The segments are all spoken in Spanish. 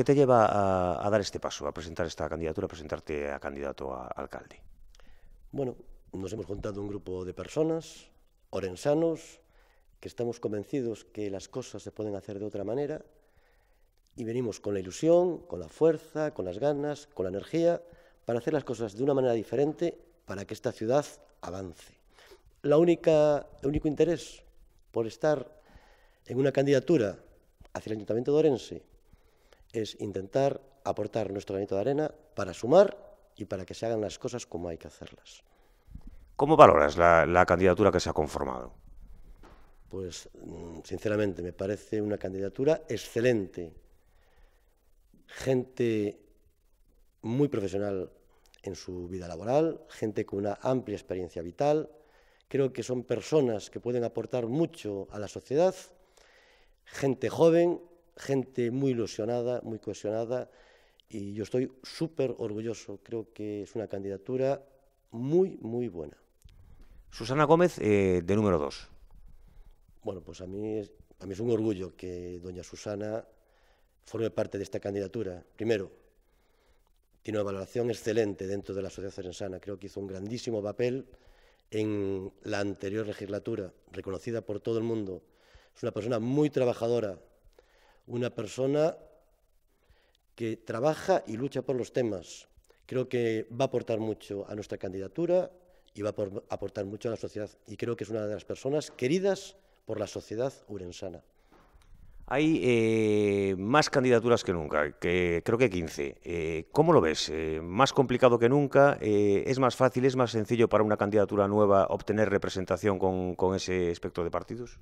¿Qué te lleva a, dar este paso, a presentar esta candidatura, a presentarte a candidato a alcalde? Bueno, nos hemos juntado un grupo de personas, orensanos, que estamos convencidos que las cosas se pueden hacer de otra manera y venimos con la ilusión, con la fuerza, con las ganas, con la energía para hacer las cosas de una manera diferente para que esta ciudad avance. La única, el único interés por estar en una candidatura hacia el Ayuntamiento de Orense es intentar aportar nuestro granito de arena para sumar y para que se hagan las cosas como hay que hacerlas. ¿Cómo valoras la, candidatura que se ha conformado? Pues mm, sinceramente me parece una candidatura excelente. Gente muy profesional en su vida laboral, gente con una amplia experiencia vital. Creo que son personas que pueden aportar mucho a la sociedad, gente joven gente muy ilusionada, muy cohesionada y yo estoy súper orgulloso. Creo que es una candidatura muy, muy buena. Susana Gómez, eh, de número 2. Bueno, pues a mí, es, a mí es un orgullo que doña Susana forme parte de esta candidatura. Primero, tiene una valoración excelente dentro de la sociedad sana. Creo que hizo un grandísimo papel en la anterior legislatura, reconocida por todo el mundo. Es una persona muy trabajadora, una persona que trabaja y lucha por los temas. Creo que va a aportar mucho a nuestra candidatura y va a aportar mucho a la sociedad. Y creo que es una de las personas queridas por la sociedad urensana. Hay eh, más candidaturas que nunca, que creo que 15. Eh, ¿Cómo lo ves? Eh, ¿Más complicado que nunca? ¿Es más fácil, es más sencillo para una candidatura nueva obtener representación con ese espectro de partidos?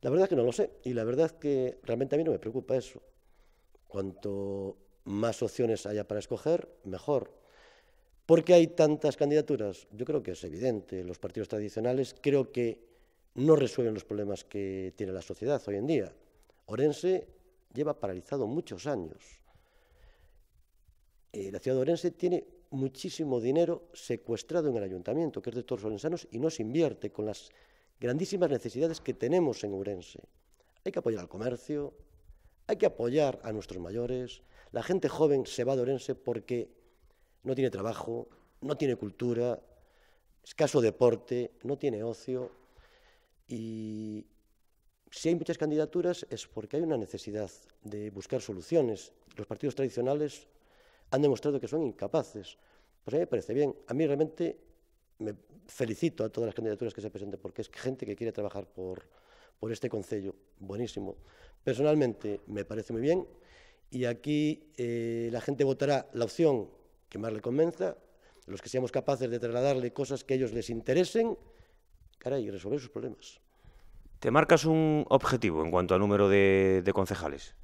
La verdad es que no lo sé y la verdad es que realmente a mí no me preocupa eso. Cuanto más opciones haya para escoger, mejor. ¿Por qué hay tantas candidaturas? Yo creo que es evidente. Los partidos tradicionales creo que no resuelven los problemas que tiene la sociedad hoy en día. Orense lleva paralizado muchos años. Eh, la ciudad de Orense tiene muchísimo dinero secuestrado en el ayuntamiento, que es de todos los orensanos, y no se invierte con las grandísimas necesidades que tenemos en Orense. Hay que apoyar al comercio, hay que apoyar a nuestros mayores. La gente joven se va de Orense porque no tiene trabajo, no tiene cultura, escaso deporte, no tiene ocio. Y si hay muchas candidaturas es porque hay una necesidad de buscar soluciones. Los partidos tradicionales han demostrado que son incapaces. Pues a mí me parece bien. A mí realmente me felicito a todas las candidaturas que se presenten porque es gente que quiere trabajar por, por este concello. Buenísimo. Personalmente me parece muy bien y aquí eh, la gente votará la opción que más le convenza, los que seamos capaces de trasladarle cosas que a ellos les interesen, caray, y resolver sus problemas. ¿Te marcas un objetivo en cuanto al número de, concejales?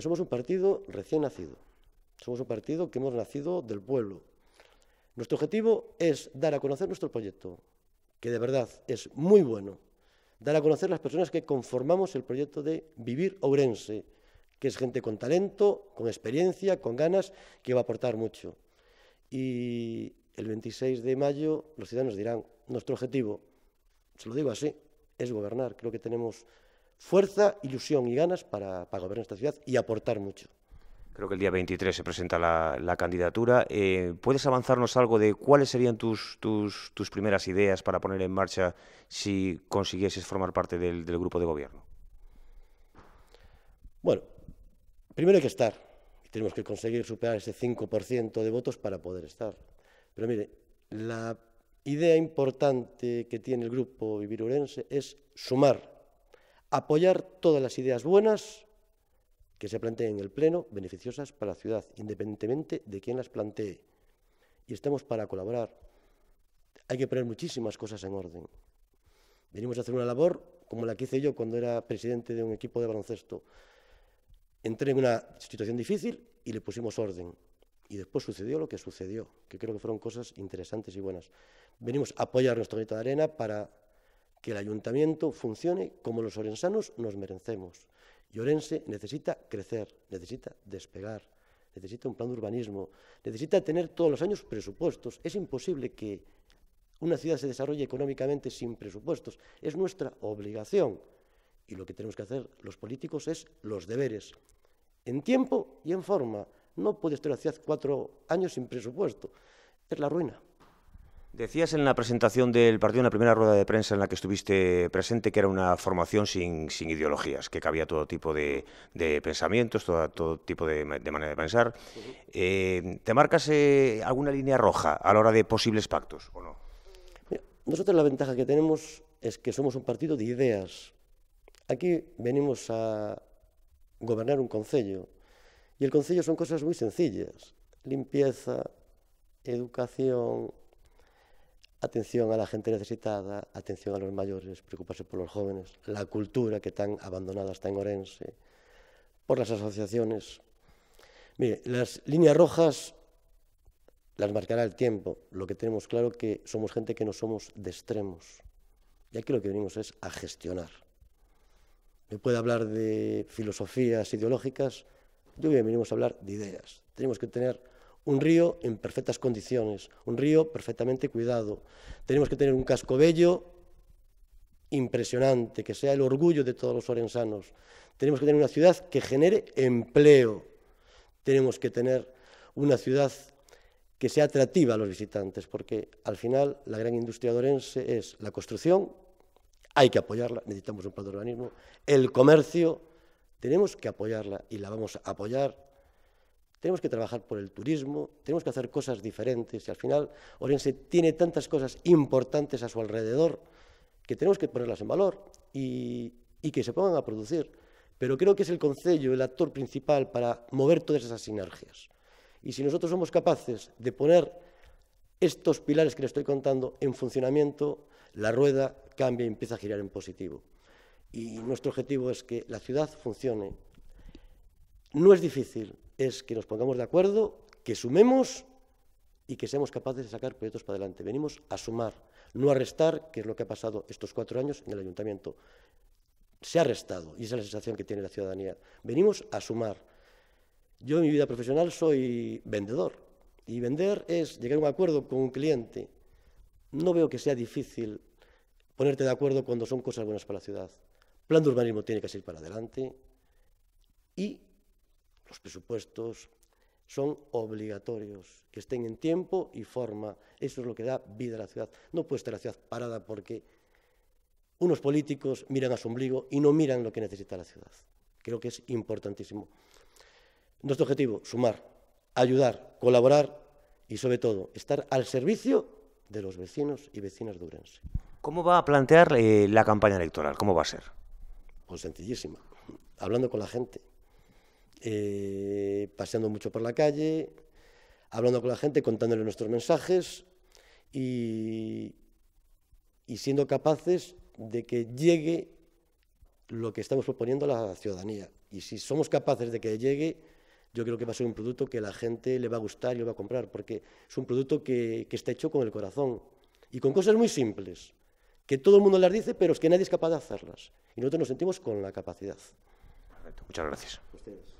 somos un partido recién nacido. Somos un partido que hemos nacido del pueblo, nuestro objetivo es dar a conocer nuestro proyecto, que de verdad es muy bueno, dar a conocer las personas que conformamos el proyecto de Vivir Ourense, que es gente con talento, con experiencia, con ganas, que va a aportar mucho. Y el 26 de mayo los ciudadanos dirán, nuestro objetivo, se lo digo así, es gobernar. Creo que tenemos fuerza, ilusión y ganas para gobernar esta ciudad y aportar mucho. Creo que el día 23 se presenta la, candidatura. Eh, ¿Puedes avanzarnos algo de cuáles serían tus, primeras ideas para poner en marcha si consiguieses formar parte del, grupo de gobierno? Bueno, primero hay que estar. Tenemos que conseguir superar ese 5% de votos para poder estar. Pero mire, la idea importante que tiene el grupo Vivir Urense es sumar, apoyar todas las ideas buenas que se planteen en el Pleno beneficiosas para la ciudad, independientemente de quién las plantee. Y estamos para colaborar. Hay que poner muchísimas cosas en orden. Venimos a hacer una labor como la que hice yo cuando era presidente de un equipo de baloncesto. Entré en una situación difícil y le pusimos orden. Y después sucedió lo que sucedió, que creo que fueron cosas interesantes y buenas. Venimos a apoyar nuestro grito de arena para que el ayuntamiento funcione como los orensanos nos merecemos Llorense necesita crecer, necesita despegar, necesita un plan de urbanismo, necesita tener todos los años presupuestos. Es imposible que una ciudad se desarrolle económicamente sin presupuestos. Es nuestra obligación. Y lo que tenemos que hacer los políticos es los deberes, en tiempo y en forma. No puede estar la cuatro años sin presupuesto. Es la ruina. Decías en la presentación del partido, en la primera rueda de prensa en la que estuviste presente, que era una formación sin, ideologías, que cabía todo tipo de, pensamientos, todo, todo tipo de, manera de pensar. Eh, ¿Te marcas eh, alguna línea roja a la hora de posibles pactos o no? nosotros la ventaja que tenemos es que somos un partido de ideas. Aquí venimos a gobernar un concello y el concello son cosas muy sencillas. Limpieza, educación, Atención a la gente necesitada, atención a los mayores, preocuparse por los jóvenes, la cultura que tan abandonada está en Orense, por las asociaciones. Mire, las líneas rojas las marcará el tiempo. Lo que tenemos claro que somos gente que no somos de extremos. Y aquí lo que venimos es a gestionar. Me puede hablar de filosofías ideológicas, yo bien venimos a hablar de ideas. Tenemos que tener un río en perfectas condiciones, un río perfectamente cuidado. Tenemos que tener un casco bello impresionante, que sea el orgullo de todos los orensanos. Tenemos que tener una ciudad que genere empleo. Tenemos que tener una ciudad que sea atractiva a los visitantes, porque al final la gran industria de Orense es la construcción, hay que apoyarla, necesitamos un plan de urbanismo, el comercio, tenemos que apoyarla y la vamos a apoyar tenemos que trabajar por el turismo, tenemos que hacer cosas diferentes y al final Orense tiene tantas cosas importantes a su alrededor que tenemos que ponerlas en valor y, que se pongan a producir. Pero creo que es el Concello el actor principal para mover todas esas sinergias. Y si nosotros somos capaces de poner estos pilares que le estoy contando en funcionamiento, la rueda cambia y empieza a girar en positivo. Y nuestro objetivo es que la ciudad funcione. No es difícil, es que nos pongamos de acuerdo, que sumemos y que seamos capaces de sacar proyectos para adelante. Venimos a sumar, no a restar, que es lo que ha pasado estos cuatro años en el ayuntamiento. Se ha restado y esa es la sensación que tiene la ciudadanía. Venimos a sumar. Yo en mi vida profesional soy vendedor y vender es llegar a un acuerdo con un cliente. No veo que sea difícil ponerte de acuerdo cuando son cosas buenas para la ciudad. Plan de urbanismo tiene que seguir para adelante y los presupuestos son obligatorios, que estén en tiempo y forma. Eso es lo que da vida a la ciudad. No puede estar la ciudad parada porque unos políticos miran a su ombligo y no miran lo que necesita la ciudad. Creo que es importantísimo. Nuestro objetivo, sumar, ayudar, colaborar y sobre todo estar al servicio de los vecinos y vecinas de Urense. ¿Cómo va a plantear eh, la campaña electoral? ¿Cómo va a ser? Pues sencillísima, hablando con la gente. Eh, paseando mucho por la calle, hablando con la gente, contándole nuestros mensajes y, y siendo capaces de que llegue lo que estamos proponiendo a la ciudadanía. Y si somos capaces de que llegue, yo creo que va a ser un producto que la gente le va a gustar y lo va a comprar, porque es un producto que, está hecho con el corazón y con cosas muy simples, que todo el mundo las dice, pero es que nadie es capaz de hacerlas. Y nosotros nos sentimos con la capacidad. muchas gracias.